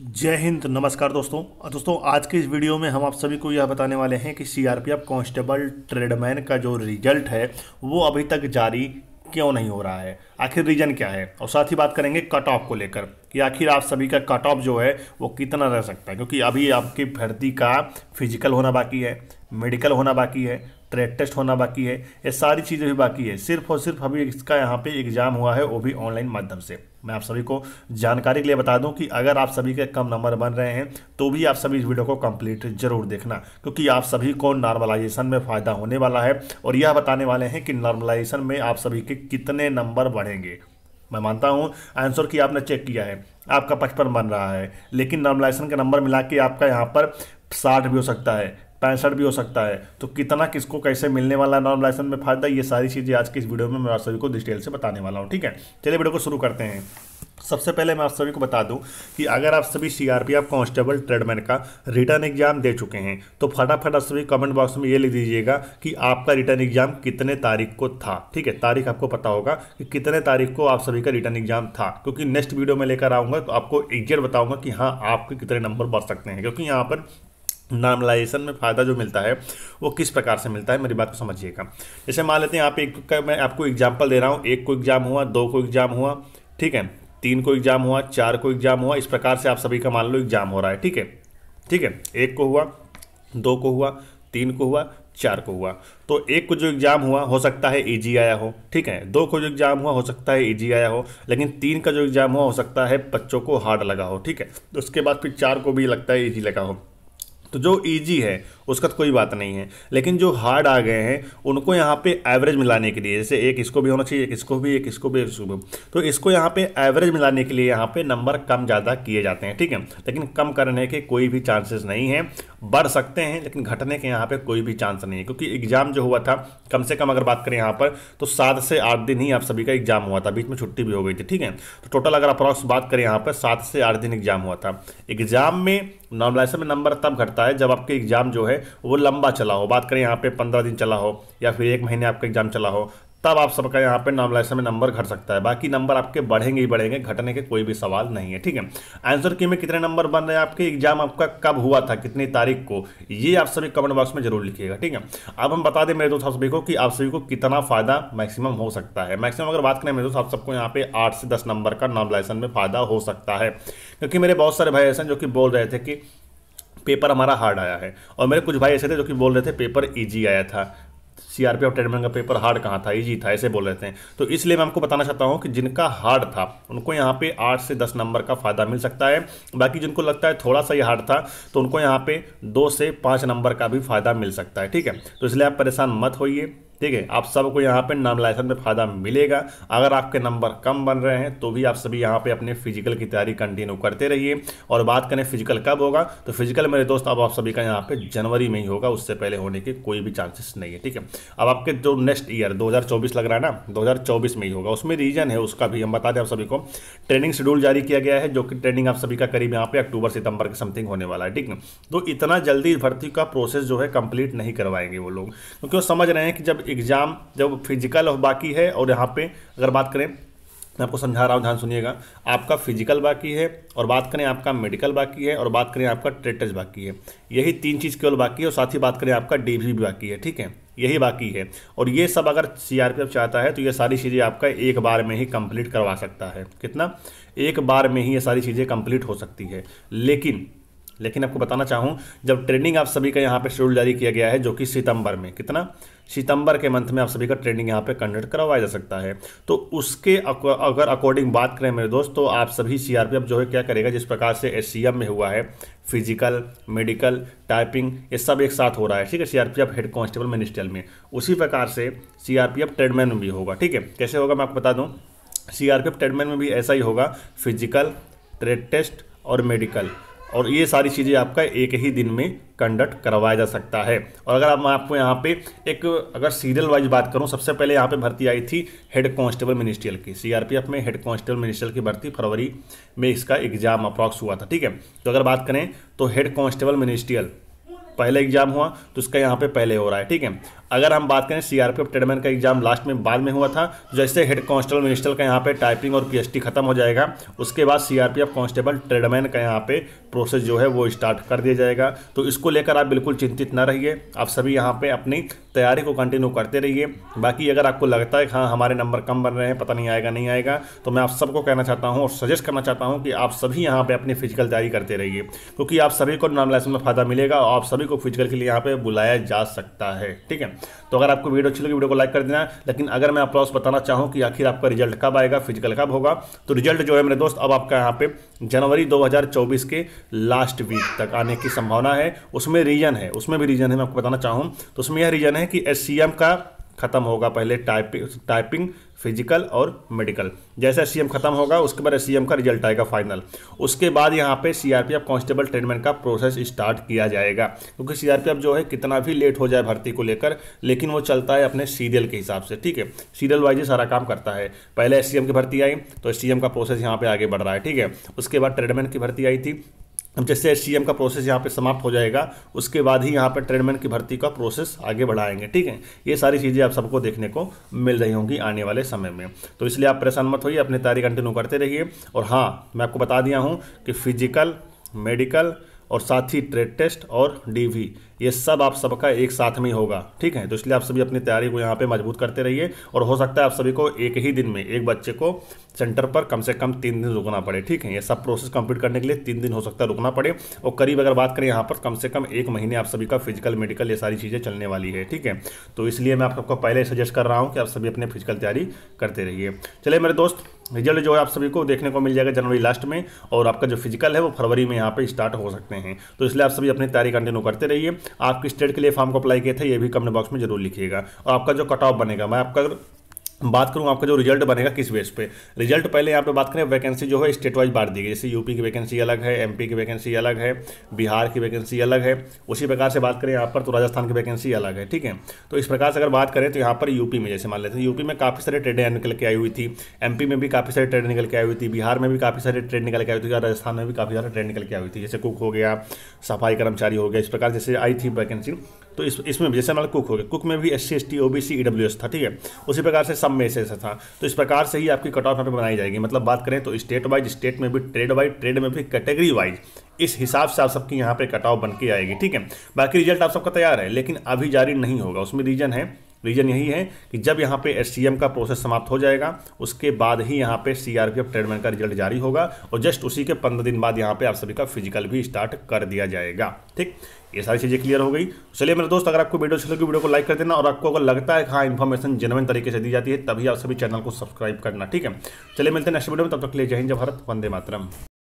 जय हिंद नमस्कार दोस्तों दोस्तों आज के इस वीडियो में हम आप सभी को यह बताने वाले हैं कि सीआरपीएफ कांस्टेबल ट्रेडमैन का जो रिजल्ट है वो अभी तक जारी क्यों नहीं हो रहा है आखिर रीज़न क्या है और साथ ही बात करेंगे कट ऑफ को लेकर कि आखिर आप सभी का कट ऑफ जो है वो कितना रह सकता है क्योंकि अभी आपकी भर्ती का फिजिकल होना बाकी है मेडिकल होना बाकी है ट्रैक टेस्ट होना बाकी है ये सारी चीज़ें भी बाकी है सिर्फ और सिर्फ अभी इसका यहाँ पे एग्जाम हुआ है वो भी ऑनलाइन माध्यम से मैं आप सभी को जानकारी के लिए बता दूं कि अगर आप सभी के कम नंबर बन रहे हैं तो भी आप सभी इस वीडियो को कंप्लीट जरूर देखना क्योंकि आप सभी को नॉर्मलाइजेशन में फ़ायदा होने वाला है और यह बताने वाले हैं कि नॉर्मलाइजेशन में आप सभी के कितने नंबर बढ़ेंगे मैं मानता हूँ आंसर की आपने चेक किया है आपका पचपन बन रहा है लेकिन नॉर्मलाइजेशन का नंबर मिला के आपका यहाँ पर साठ भी हो सकता है पैंसठ भी हो सकता है तो कितना किसको कैसे मिलने वाला नॉन लाइसेंस में फायदा ये सारी चीज़ें आज की इस वीडियो में मैं आप सभी को डिटेल से बताने वाला हूँ ठीक है चलिए वीडियो को शुरू करते हैं सबसे पहले मैं आप सभी को बता दूं कि अगर आप सभी सीआरपीएफ कांस्टेबल ट्रेडमैन का रिटर्न एग्जाम दे चुके हैं तो फटाफट आप सभी कमेंट बॉक्स में ये लिख दीजिएगा कि आपका रिटर्न एग्जाम कितने तारीख को था ठीक है तारीख आपको पता होगा कि कितने तारीख को आप सभी का रिटर्न एग्जाम था क्योंकि नेक्स्ट वीडियो में लेकर आऊँगा तो आपको एग्जेट बताऊँगा कि हाँ आपके कितने नंबर बढ़ सकते हैं क्योंकि यहाँ पर नॉर्मलाइजेशन में फ़ायदा जो मिलता है वो किस प्रकार से मिलता है मेरी बात को समझिएगा जैसे मान लेते हैं आप एक का मैं आपको एग्जाम्पल दे रहा हूँ एक को एग्ज़ाम हुआ दो को एग्ज़ाम हुआ ठीक है तीन को एग्ज़ाम हुआ चार को एग्ज़ाम हुआ इस प्रकार से आप सभी का मान लो एग्ज़ाम हो रहा है ठीक है ठीक है एक को हुआ दो को हुआ तीन को हुआ चार को हुआ तो एक को जो एग्ज़ाम हुआ हो सकता है ईजी e आया हो ठीक है दो को जो एग्ज़ाम हुआ हो सकता है ईजी e आया हो लेकिन तीन का जो एग्ज़ाम हुआ हो सकता है बच्चों को हार्ड लगा हो ठीक है तो उसके बाद फिर चार को भी लगता है ईजी e लगा हो तो जो ईजी है उसका तो कोई बात नहीं है लेकिन जो हार्ड आ गए हैं उनको यहाँ पे एवरेज मिलाने के लिए जैसे एक इसको भी होना चाहिए एक इसको भी एक इसको भी इसको भी तो इसको यहाँ पे एवरेज मिलाने के लिए यहाँ पे नंबर कम ज़्यादा किए जाते हैं ठीक है लेकिन कम करने के कोई भी चांसेस नहीं है बढ़ सकते हैं लेकिन घटने के यहाँ पर कोई भी चांस नहीं है क्योंकि एग्ज़ाम जो हुआ था कम से कम अगर बात करें यहाँ पर तो सात से आठ दिन ही आप सभी का एग्ज़ाम हुआ था बीच में छुट्टी भी हो गई थी ठीक है तो टोटल अगर अप्रॉक्स बात करें यहाँ पर सात से आठ दिन एग्ज़ाम हुआ था एग्ज़ाम में नॉर्मलाइजेशन में नंबर तब घटता है जब आपके एग्ज़ाम जो है वो लंबा चला हो बात करें यहाँ पे पंद्रह दिन चला हो या फिर एक महीने आपका एग्ज़ाम चला हो तब आप सबका यहाँ पे नॉमिनेशन में नंबर घट सकता है बाकी नंबर आपके बढ़ेंगे ही बढ़ेंगे घटने के कोई भी सवाल नहीं है ठीक है आंसर की में कितने नंबर बन रहे हैं आपके एग्जाम आपका कब हुआ था कितनी तारीख को ये आप सभी कमेंट बॉक्स में जरूर लिखिएगा ठीक है अब हम बता दें मेरे दोस्त सभी को कि आप सभी को कितना फायदा मैक्सिमम हो सकता है मैक्सिमम अगर बात करें मेरे दोस्त आप सबको यहाँ पे आठ से दस नंबर का नॉमिनेशन में फायदा हो सकता है क्योंकि मेरे बहुत सारे भाई ऐसे जो कि बोल रहे थे कि पेपर हमारा हार्ड आया है और मेरे कुछ भाई ऐसे थे जो कि बोल रहे थे पेपर इजी आया था सीआरपी ऑफ ट्रेडमैन का पेपर हार्ड कहाँ था ईजी था ऐसे बोल रहे थे तो इसलिए मैं आपको बताना चाहता हूँ कि जिनका हार्ड था उनको यहाँ पे आठ से दस नंबर का फायदा मिल सकता है बाकी जिनको लगता है थोड़ा सा ही हार्ड था तो उनको यहाँ पे दो से पाँच नंबर का भी फायदा मिल सकता है ठीक है तो इसलिए आप परेशान मत होइए ठीक है आप सबको यहाँ पे नाम लाइसेंस में फ़ायदा मिलेगा अगर आपके नंबर कम बन रहे हैं तो भी आप सभी यहाँ पे अपने फिजिकल की तैयारी कंटिन्यू करते रहिए और बात करें फिजिकल कब होगा तो फिजिकल मेरे दोस्त अब आप सभी का यहाँ पे जनवरी में ही होगा उससे पहले होने के कोई भी चांसेस नहीं है ठीक है अब आपके जो नेक्स्ट ईयर दो लग रहा है ना दो में ही होगा उसमें रीजन है उसका भी हम बता दें आप सभी को ट्रेनिंग शेड्यूल जारी किया गया है जो कि ट्रेनिंग आप सभी का करीब यहाँ पे अक्टूबर सितंबर के समथिंग होने वाला है ठीक है तो इतना जल्दी भर्ती का प्रोसेस जो है कंप्लीट नहीं करवाएंगे वो लोग तो क्योंकि वो समझ रहे हैं कि जब एग्ज़ाम जब फिजिकल बाकी है और यहाँ पे अगर बात करें मैं आपको समझा रहा हूँ ध्यान सुनिएगा आपका फिजिकल बाकी है और बात करें आपका मेडिकल बाकी है और बात करें आपका ट्रेड बाकी है यही तीन चीज़ केवल बाकी है और साथ ही बात करें आपका डी भी बाकी है ठीक है यही बाकी है और ये सब अगर सीआरपीएफ चाहता है तो ये सारी चीज़ें आपका एक बार में ही कंप्लीट करवा सकता है कितना एक बार में ही ये सारी चीज़ें कंप्लीट हो सकती है लेकिन लेकिन आपको बताना चाहूँ जब ट्रेनिंग आप सभी का यहाँ पे शेड्यूल जारी किया गया है जो कि सितंबर में कितना सितंबर के मंथ में आप सभी का ट्रेनिंग यहाँ पे कंडक्ट करवाया जा सकता है तो उसके अगर अकॉर्डिंग बात करें मेरे दोस्त तो आप सभी सी जो है क्या करेगा जिस प्रकार से एस में हुआ है फिजिकल मेडिकल टाइपिंग ये सब एक साथ हो रहा है ठीक है सी हेड कॉन्स्टेबल मिनिस्ट्रियल में उसी प्रकार से सी ट्रेडमैन में भी होगा ठीक है कैसे होगा मैं आपको बता दूँ सी ट्रेडमैन में भी ऐसा ही होगा फिजिकल ट्रेड टेस्ट और मेडिकल और ये सारी चीज़ें आपका एक ही दिन में कंडक्ट करवाया जा सकता है और अगर मैं आपको यहाँ पे एक अगर सीरियल वाइज बात करूँ सबसे पहले यहाँ पे भर्ती आई थी हेड कांस्टेबल मिनिस्ट्रियल की सीआरपीएफ में हेड कांस्टेबल मिनिस्ट्रियल की भर्ती फरवरी में इसका एग्जाम अप्रॉक्स हुआ था ठीक है तो अगर बात करें तो हेड कॉन्स्टेबल मिनिस्ट्रियल पहले एग्जाम हुआ तो इसका यहाँ पे पहले हो रहा है ठीक है अगर हम बात करें सीआरपीएफ ट्रेडमैन का एग्जाम लास्ट में बाद में हुआ था तो जैसे हेड कांस्टेबल मिनिस्टर का यहाँ पे टाइपिंग और पीएचटी खत्म हो जाएगा उसके बाद सीआरपीएफ कांस्टेबल ट्रेडमैन का यहाँ पे प्रोसेस जो है वो स्टार्ट कर दिया जाएगा तो इसको लेकर आप बिल्कुल चिंतित ना रहिए आप सभी यहाँ पर अपनी तैयारी को कंटिन्यू करते रहिए बाकी अगर आपको लगता है हाँ हमारे नंबर कम बन रहे हैं पता नहीं आएगा नहीं आएगा तो मैं आप सबको कहना चाहता हूँ और सजेस्ट करना चाहता हूँ कि आप सभी यहाँ पर अपनी फिजिकल तैयारी करते रहिए क्योंकि आप सभी को नाम लाइसेंस में फ़ायदा मिलेगा और आप सभी को फिजिकल के लिए यहाँ पर बुलाया जा सकता है ठीक है तो अगर आपको वीडियो अच्छी लगी वीडियो को लाइक कर देना लेकिन अगर मैं आपको बताना चाहूँ कि आखिर आपका रिजल्ट कब आएगा फिजिकल कब होगा तो रिजल्ट जो है मेरे दोस्त अब आपका यहाँ पे जनवरी 2024 के लास्ट वीक तक आने की संभावना है उसमें रीजन है उसमें भी रीजन है मैं आपको बताना चाहूँ तो उसमें यह रीजन है कि एस का खत्म होगा पहले टाइपिंग टाइपिंग फिजिकल और मेडिकल जैसा सीएम खत्म होगा उसके बाद सीएम का रिजल्ट आएगा फाइनल उसके बाद यहाँ पे सीआरपीएफ कांस्टेबल ट्रेनमेंट का प्रोसेस स्टार्ट किया जाएगा क्योंकि सीआरपीएफ जो है कितना भी लेट हो जाए भर्ती को लेकर लेकिन वो चलता है अपने सीरियल के हिसाब से ठीक है सीरियल वाइज ही सारा काम करता है पहले एस की भर्ती आई तो एस का प्रोसेस यहाँ पर आगे बढ़ रहा है ठीक है उसके बाद ट्रेडमेंट की भर्ती आई थी अब जैसे एच का प्रोसेस यहाँ पे समाप्त हो जाएगा उसके बाद ही यहाँ पे ट्रेडमैन की भर्ती का प्रोसेस आगे बढ़ाएंगे ठीक है ये सारी चीज़ें आप सबको देखने को मिल रही होंगी आने वाले समय में तो इसलिए आप परेशान मत होइए अपनी तैयारी कंटिन्यू करते रहिए और हाँ मैं आपको बता दिया हूँ कि फिजिकल मेडिकल और साथ ही ट्रेड टेस्ट और डीवी ये सब आप सबका एक साथ में होगा ठीक है तो इसलिए आप सभी अपनी तैयारी को यहाँ पे मजबूत करते रहिए और हो सकता है आप सभी को एक ही दिन में एक बच्चे को सेंटर पर कम से कम तीन दिन रुकना पड़े ठीक है ये सब प्रोसेस कंप्लीट करने के लिए तीन दिन हो सकता है रुकना पड़े और करीब अगर बात करें यहाँ पर कम से कम एक महीने आप सभी का फिजिकल मेडिकल ये सारी चीज़ें चलने वाली है ठीक है तो इसलिए मैं आप सबको पहले सजेस्ट कर रहा हूँ कि आप सभी अपने फिजिकल तैयारी करते रहिए चले मेरे दोस्त रिजल्ट जो है आप सभी को देखने को मिल जाएगा जनवरी लास्ट में और आपका जो फिजिकल है वो फरवरी में यहाँ पे स्टार्ट हो सकते हैं तो इसलिए आप सभी अपनी तैयारी कंटिन्यू करते रहिए आपकी स्टेट के लिए फॉर्म को अप्लाई किए थे ये भी कमेंट बॉक्स में जरूर लिखिएगा और आपका जो कट ऑफ बनेगा मैं आपका बात करूँ आपका जो रिजल्ट बनेगा किस बेस पे रिजल्ट पहले यहाँ पे बात करें वैकेंसी जो है स्टेट वाइज बांट दी गई जैसे यूपी की वैकेंसी अलग है एमपी की वैकेंसी अलग है बिहार की वैकेंसी अलग है उसी प्रकार से बात करें यहाँ पर तो राजस्थान की वैकेंसी अलग है ठीक है तो इस प्रकार से अगर बात करें तो यहाँ पर यूपी में जैसे मान लेते हैं यूपी में काफ़ी सारी ट्रेडें निकल के आई हुई थी एम में भी काफ़ी सारी ट्रेड निकल के आई हुई थी बिहार में भी काफ़ी सारी ट्रेड निकल के आई थी राजस्थान में भी काफ़ी सारे ट्रेड निकल के आई हुई थी जैसे कुक हो गया सफाई कर्मचारी हो गया इस प्रकार जैसे आई थी वैकेंसी तो इस इसमें जैसे हमारे कुक हो गया कुक में भी S C S T O B C E W S था ठीक है उसी प्रकार से सब में एस था तो इस प्रकार से ही आपकी कट ऑफ यहाँ पर बनाई जाएगी मतलब बात करें तो स्टेट वाइज स्टेट में भी ट्रेड वाइज ट्रेड में भी कैटेगरी वाइज इस हिसाब से आप सबकी यहाँ पर कट ऑफ बन के आएगी ठीक है बाकी रिजल्ट आप सबका तैयार है लेकिन अभी जारी नहीं होगा उसमें रीजन है रीज़न यही है कि जब यहाँ पे एस का प्रोसेस समाप्त हो जाएगा उसके बाद ही यहाँ पे सी आर ट्रेडमैन का रिजल्ट जारी होगा और जस्ट उसी के पंद्रह दिन बाद यहाँ पे आप सभी का फिजिकल भी स्टार्ट कर दिया जाएगा ठीक ये सारी चीज़ें क्लियर हो गई चलिए मेरे दोस्त अगर आपको वीडियो अच्छी लगी वीडियो को लाइक कर देना और आपको अगर लगता है हाँ इन्फॉर्मेशन जेनवन तरीके से दी जाती है तभी आप सभी चैनल को सब्सक्राइब करना ठीक है चलिए मिलते हैं नेक्स्ट वीडियो में तब तक तो लिए जय हिंद जय भारत वंदे मातरम